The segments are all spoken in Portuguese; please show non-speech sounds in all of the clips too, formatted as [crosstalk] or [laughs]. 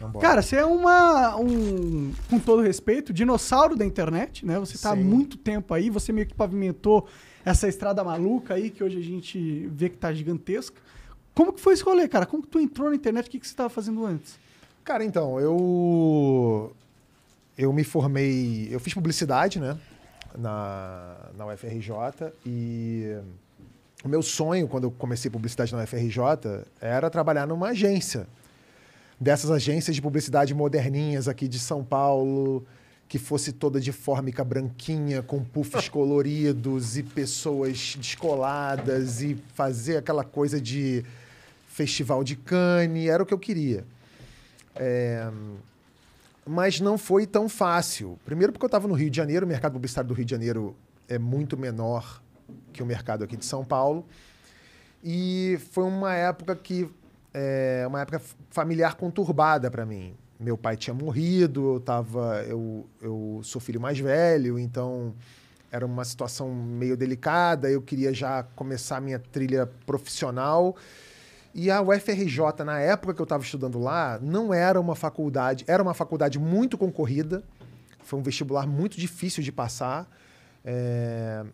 Vambora. Cara, você é uma. Um, com todo respeito, dinossauro da internet, né? Você tá Sim. há muito tempo aí, você meio que pavimentou essa estrada maluca aí, que hoje a gente vê que tá gigantesca. Como que foi esse rolê, cara? Como que tu entrou na internet? O que, que você tava fazendo antes? Cara, então, eu. Eu me formei. Eu fiz publicidade, né? Na, na UFRJ e. O meu sonho, quando eu comecei publicidade na UFRJ, era trabalhar numa agência dessas agências de publicidade moderninhas aqui de São Paulo, que fosse toda de fórmica branquinha, com puffs [laughs] coloridos e pessoas descoladas e fazer aquela coisa de festival de cane, era o que eu queria. É... Mas não foi tão fácil. Primeiro porque eu estava no Rio de Janeiro, o mercado publicitário do Rio de Janeiro é muito menor que o mercado aqui de São Paulo. E foi uma época que é, uma época familiar conturbada para mim. Meu pai tinha morrido, eu tava, eu, eu sou filho mais velho, então era uma situação meio delicada. Eu queria já começar a minha trilha profissional. E a UFRJ, na época que eu estava estudando lá, não era uma faculdade, era uma faculdade muito concorrida, foi um vestibular muito difícil de passar. É,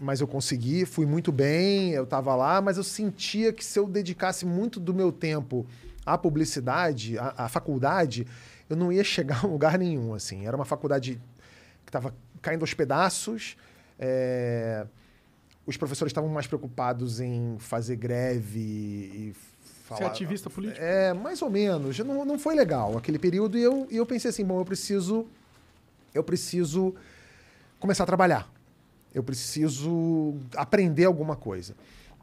mas eu consegui, fui muito bem, eu estava lá, mas eu sentia que se eu dedicasse muito do meu tempo à publicidade, à, à faculdade, eu não ia chegar a [laughs] lugar nenhum, assim. Era uma faculdade que estava caindo aos pedaços, é... os professores estavam mais preocupados em fazer greve e falar... Ser ativista político? É, mais ou menos. Não, não foi legal aquele período e eu, eu pensei assim, bom, eu preciso... Eu preciso começar a trabalhar eu preciso aprender alguma coisa.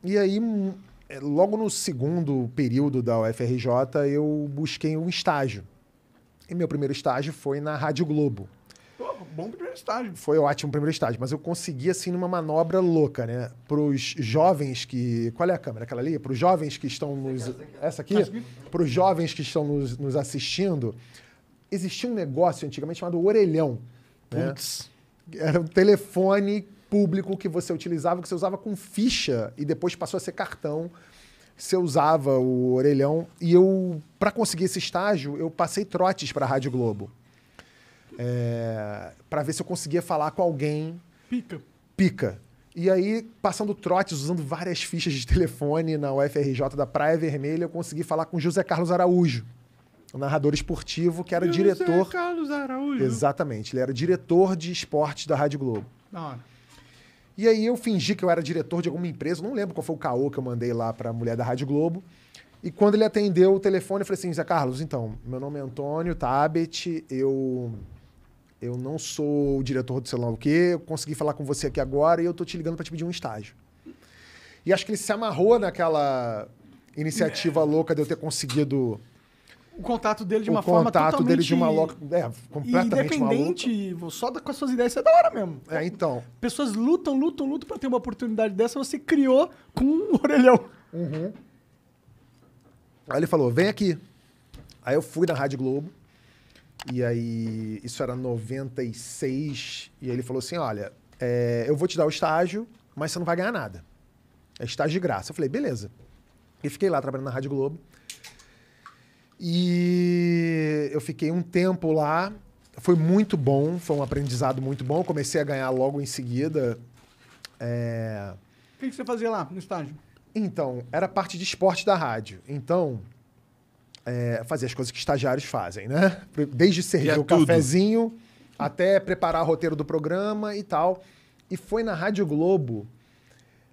E aí, hum, é, logo no segundo período da UFRJ, eu busquei um estágio. E meu primeiro estágio foi na Rádio Globo. bom primeiro estágio. Foi ótimo primeiro estágio, mas eu consegui, assim, numa manobra louca, né? Para os jovens que. Qual é a câmera? Aquela ali? Para os jovens que estão nos. Essa aqui? Para os jovens que estão nos, nos, assistindo, existia um negócio antigamente chamado orelhão. Né? Era um telefone público que você utilizava, que você usava com ficha e depois passou a ser cartão. Você usava o orelhão. E eu, para conseguir esse estágio, eu passei trotes para a Rádio Globo. É, para ver se eu conseguia falar com alguém. Pica. Pica. E aí, passando trotes, usando várias fichas de telefone na UFRJ da Praia Vermelha, eu consegui falar com José Carlos Araújo, o narrador esportivo que era José diretor. José Carlos Araújo. Exatamente, ele era diretor de esportes da Rádio Globo. Da hora. E aí eu fingi que eu era diretor de alguma empresa, não lembro qual foi o caô que eu mandei lá para a mulher da Rádio Globo. E quando ele atendeu o telefone, eu falei assim, Zé Carlos, então, meu nome é Antônio Tabet, eu eu não sou o diretor do celular o quê, eu consegui falar com você aqui agora e eu tô te ligando para te pedir um estágio. E acho que ele se amarrou naquela iniciativa é. louca de eu ter conseguido o contato dele de uma o forma contato dele de uma loca... é, completamente independente, só com as suas ideias, isso é da hora mesmo. É, então. Pessoas lutam, lutam, lutam para ter uma oportunidade dessa, você criou com um [laughs] orelhão. Uhum. Aí ele falou, vem aqui. Aí eu fui na Rádio Globo, e aí isso era 96, e ele falou assim, olha, é, eu vou te dar o estágio, mas você não vai ganhar nada. É estágio de graça. Eu falei, beleza. E fiquei lá trabalhando na Rádio Globo. E eu fiquei um tempo lá, foi muito bom, foi um aprendizado muito bom. Comecei a ganhar logo em seguida. É... O que, você fazia lá no estágio? Então, era parte de esporte da rádio. Então, é, fazer as coisas que estagiários fazem, né? Desde é servir é o tudo. cafezinho até preparar o roteiro do programa e tal. E foi na Rádio Globo.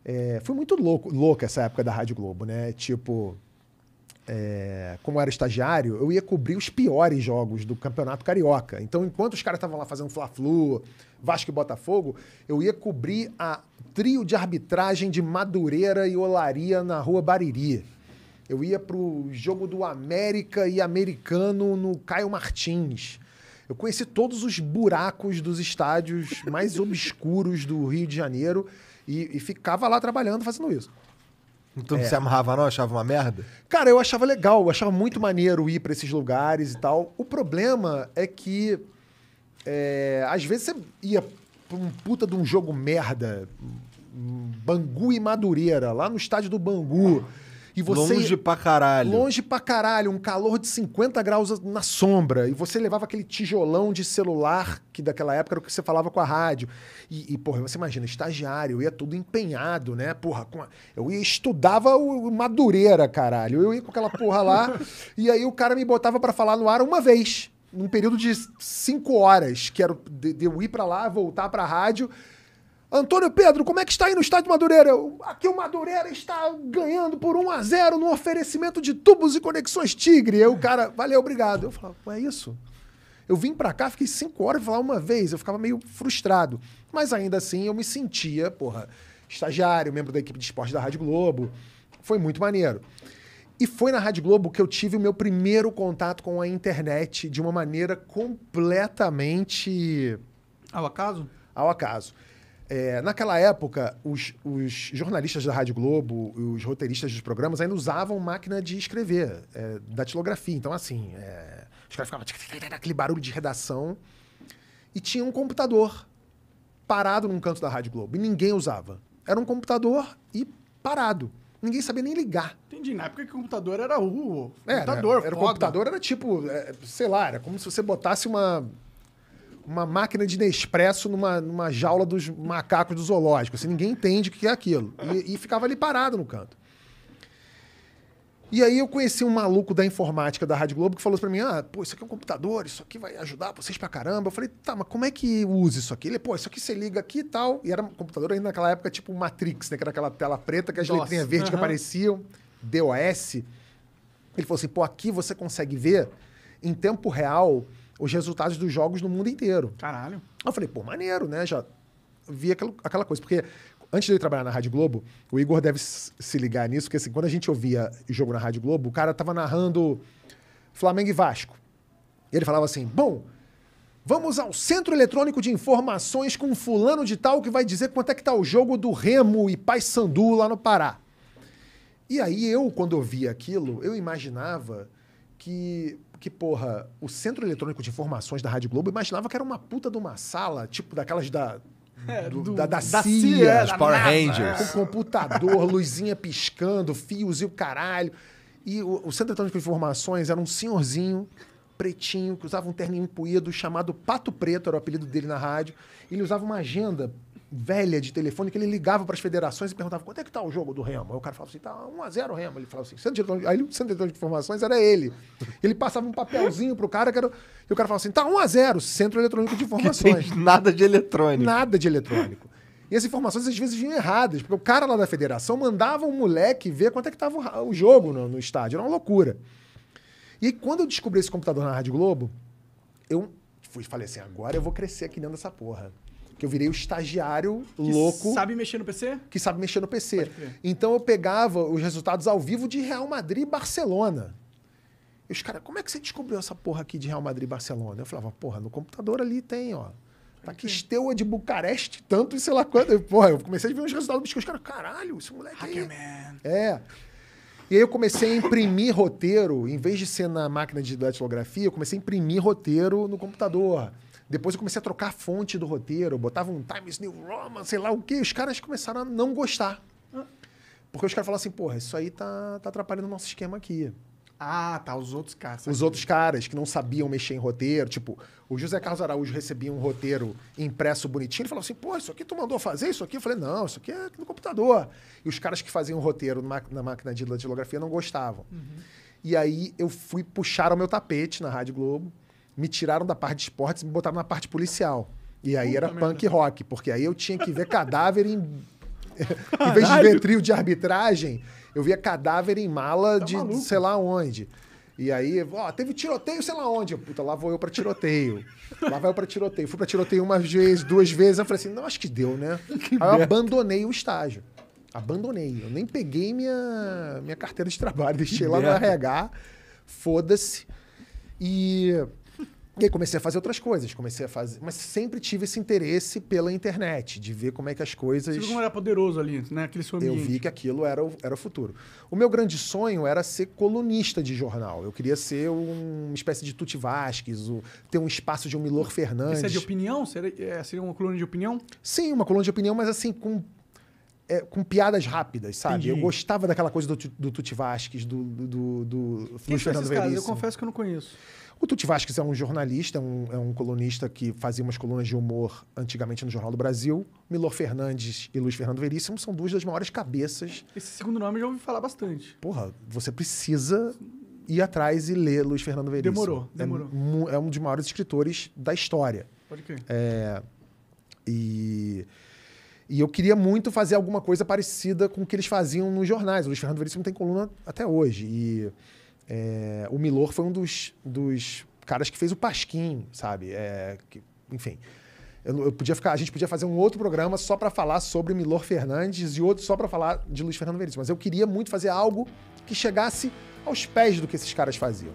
É, foi muito louco, louca essa época da Rádio Globo, né? Tipo, é, como era estagiário, eu ia cobrir os piores jogos do Campeonato Carioca. Então, enquanto os caras estavam lá fazendo Fla-Flu, Vasco e Botafogo, eu ia cobrir a trio de arbitragem de Madureira e Olaria na Rua Bariri. Eu ia pro jogo do América e Americano no Caio Martins. Eu conheci todos os buracos dos estádios mais [laughs] obscuros do Rio de Janeiro e, e ficava lá trabalhando fazendo isso. Então é. você amarrava não, achava uma merda? Cara, eu achava legal, eu achava muito maneiro ir para esses lugares e tal. O problema é que é, às vezes você ia pra um puta de um jogo merda, Bangu e Madureira, lá no estádio do Bangu. Ah. E você longe pra caralho. Longe pra caralho, um calor de 50 graus na sombra. E você levava aquele tijolão de celular, que daquela época era o que você falava com a rádio. E, e porra, você imagina, estagiário, eu ia tudo empenhado, né? Porra, a... eu ia, estudava o, o Madureira, caralho. Eu ia com aquela porra lá, [laughs] e aí o cara me botava para falar no ar uma vez num período de cinco horas, que era de, de eu ir para lá, voltar para a rádio Antônio Pedro, como é que está aí no estádio Madureira? Aqui o Madureira está ganhando por 1 a 0 no oferecimento de tubos e conexões Tigre. Eu, cara, valeu, obrigado. Eu falava, é isso? Eu vim para cá, fiquei cinco horas falar uma vez, eu ficava meio frustrado. Mas ainda assim eu me sentia, porra, estagiário, membro da equipe de esporte da Rádio Globo. Foi muito maneiro. E foi na Rádio Globo que eu tive o meu primeiro contato com a internet de uma maneira completamente. Ao acaso? Ao acaso. É, naquela época, os, os, jornalistas da Rádio Globo, os roteiristas dos programas ainda usavam máquina de escrever, é, datilografia. Então, assim, é, os caras ficavam aquele barulho de redação. E tinha um computador parado num canto da Rádio Globo. E ninguém usava. Era um computador e parado. Ninguém sabia nem ligar. Entendi. Na época que o computador era o computador. Era, era o computador, era tipo, é, sei lá, era como se você botasse uma uma máquina de Nespresso numa, numa jaula dos macacos do zoológico. Assim, ninguém entende o que é aquilo. E, e ficava ali parado no canto. E aí eu conheci um maluco da informática da Rádio Globo que falou para mim: "Ah, pô, isso aqui é um computador, isso aqui vai ajudar vocês pra caramba". Eu falei: "Tá, mas como é que usa isso aqui?". Ele: "Pô, isso aqui você liga aqui e tal". E era um computador ainda naquela época tipo Matrix, né, que era aquela tela preta que as Nossa, letrinhas verdes que apareciam, DOS. Ele falou assim: "Pô, aqui você consegue ver em tempo real os resultados dos jogos no mundo inteiro. Caralho. Eu falei, pô, maneiro, né? Já vi aquela, aquela coisa. Porque antes de eu trabalhar na Rádio Globo, o Igor deve se ligar nisso, porque assim, quando a gente ouvia jogo na Rádio Globo, o cara tava narrando Flamengo e Vasco. E ele falava assim: bom, vamos ao Centro Eletrônico de Informações com fulano de tal que vai dizer quanto é que tá o jogo do Remo e Paysandu lá no Pará. E aí eu, quando eu via aquilo, eu imaginava que que, porra, o Centro Eletrônico de Informações da Rádio Globo imaginava que era uma puta de uma sala, tipo daquelas da. É, do, da, da, da, CIA, CIA tipo, da Power NASA, Rangers. Com computador, [laughs] luzinha piscando, fios e o caralho. E o, o Centro Eletrônico de Informações era um senhorzinho pretinho, que usava um terninho empoído, chamado Pato Preto, era o apelido dele na rádio. Ele usava uma agenda velha de telefone que ele ligava para as federações e perguntava quanto é que tá o jogo do Remo. Aí o cara falava assim, tá 1x0 Remo. Ele falava assim, centro eletrônico aí o centro de informações era ele. Ele passava um papelzinho pro cara que era, e o cara falava assim, tá 1x0, centro eletrônico de [laughs] informações. nada de eletrônico. Nada de eletrônico. E as informações às vezes vinham erradas, porque o cara lá da federação mandava um moleque ver quanto é que tava o jogo no, no estádio. Era uma loucura. E quando eu descobri esse computador na Rádio Globo, eu fui falei assim, agora eu vou crescer aqui dentro dessa porra. Que eu virei o estagiário que louco. sabe mexer no PC? Que sabe mexer no PC. Então eu pegava os resultados ao vivo de Real Madrid e Barcelona. E os caras, como é que você descobriu essa porra aqui de Real Madrid e Barcelona? Eu falava, porra, no computador ali tem, ó. Tá aqui esteua de Bucareste, tanto e sei lá quanto. Eu, porra, eu comecei a ver uns resultados bichos. bicho. Os caras, caralho, esse moleque aí. Man. É. E aí eu comecei a imprimir roteiro, em vez de ser na máquina de datilografia, eu comecei a imprimir roteiro no computador. Depois eu comecei a trocar a fonte do roteiro, botava um Times New Roman, sei lá o quê. Os caras começaram a não gostar. Ah. Porque os caras falaram assim, porra, isso aí tá, tá atrapalhando o nosso esquema aqui. Ah, tá, os outros caras. Os outros caras que não sabiam mexer em roteiro. Tipo, o José Carlos Araújo recebia um roteiro impresso bonitinho. Ele falou assim, pô, isso aqui tu mandou fazer isso aqui? Eu falei, não, isso aqui é no computador. E os caras que faziam o roteiro na máquina de datilografia não gostavam. Uhum. E aí eu fui puxar o meu tapete na Rádio Globo me tiraram da parte de esportes e me botaram na parte policial. E aí Puta era merda. punk rock, porque aí eu tinha que ver cadáver em. [laughs] em vez de ver trio de arbitragem, eu via cadáver em mala tá de maluco. sei lá onde. E aí, ó, teve tiroteio, sei lá onde. Puta, lá vou eu pra tiroteio. Lá vai eu pra tiroteio. Fui pra tiroteio uma vez, duas vezes. Eu falei assim, não, acho que deu, né? [laughs] Que aí eu merda. abandonei o estágio. Abandonei. Eu nem peguei minha, minha carteira de trabalho. [laughs] Deixei que lá merda. no RH. Foda-se. E e aí comecei a fazer outras coisas, comecei a fazer. Mas sempre tive esse interesse pela internet, de ver como é que as coisas. Você viu como era poderoso ali, né? Aquele seu ambiente. Eu vi que aquilo era o, era o futuro. O meu grande sonho era ser colunista de jornal. Eu queria ser um, uma espécie de Tuti Vasquez, o, ter um espaço de um Milor Fernandes. Isso é de opinião? Seria, é, seria uma coluna de opinião? Sim, uma coluna de opinião, mas assim, com é, com piadas rápidas, sabe? Entendi. Eu gostava daquela coisa do, do Tuti Vasquez, do, do, do, Quem do Fernando Veríssimo. Eu confesso que eu não conheço. O Tuti Vasquez é um jornalista, é um, é um colunista que fazia umas colunas de humor antigamente no Jornal do Brasil. Milor Fernandes e Luiz Fernando Veríssimo são duas das maiores cabeças. Esse segundo nome eu já ouvi falar bastante. Porra, você precisa ir atrás e ler Luiz Fernando Veríssimo. Demorou, é demorou. É, é um dos maiores escritores da história. Pode crer. É, e... E eu queria muito fazer alguma coisa parecida com o que eles faziam nos jornais. O Luiz Fernando Veríssimo tem coluna até hoje. E é, o Milor foi um dos, dos caras que fez o Pasquim, sabe? É, que, enfim. Eu, eu, podia ficar, a gente podia fazer um outro programa só para falar sobre Milor Fernandes e outro só para falar de Luiz Fernando Veríssimo. Mas eu queria muito fazer algo que chegasse aos pés do que esses caras faziam.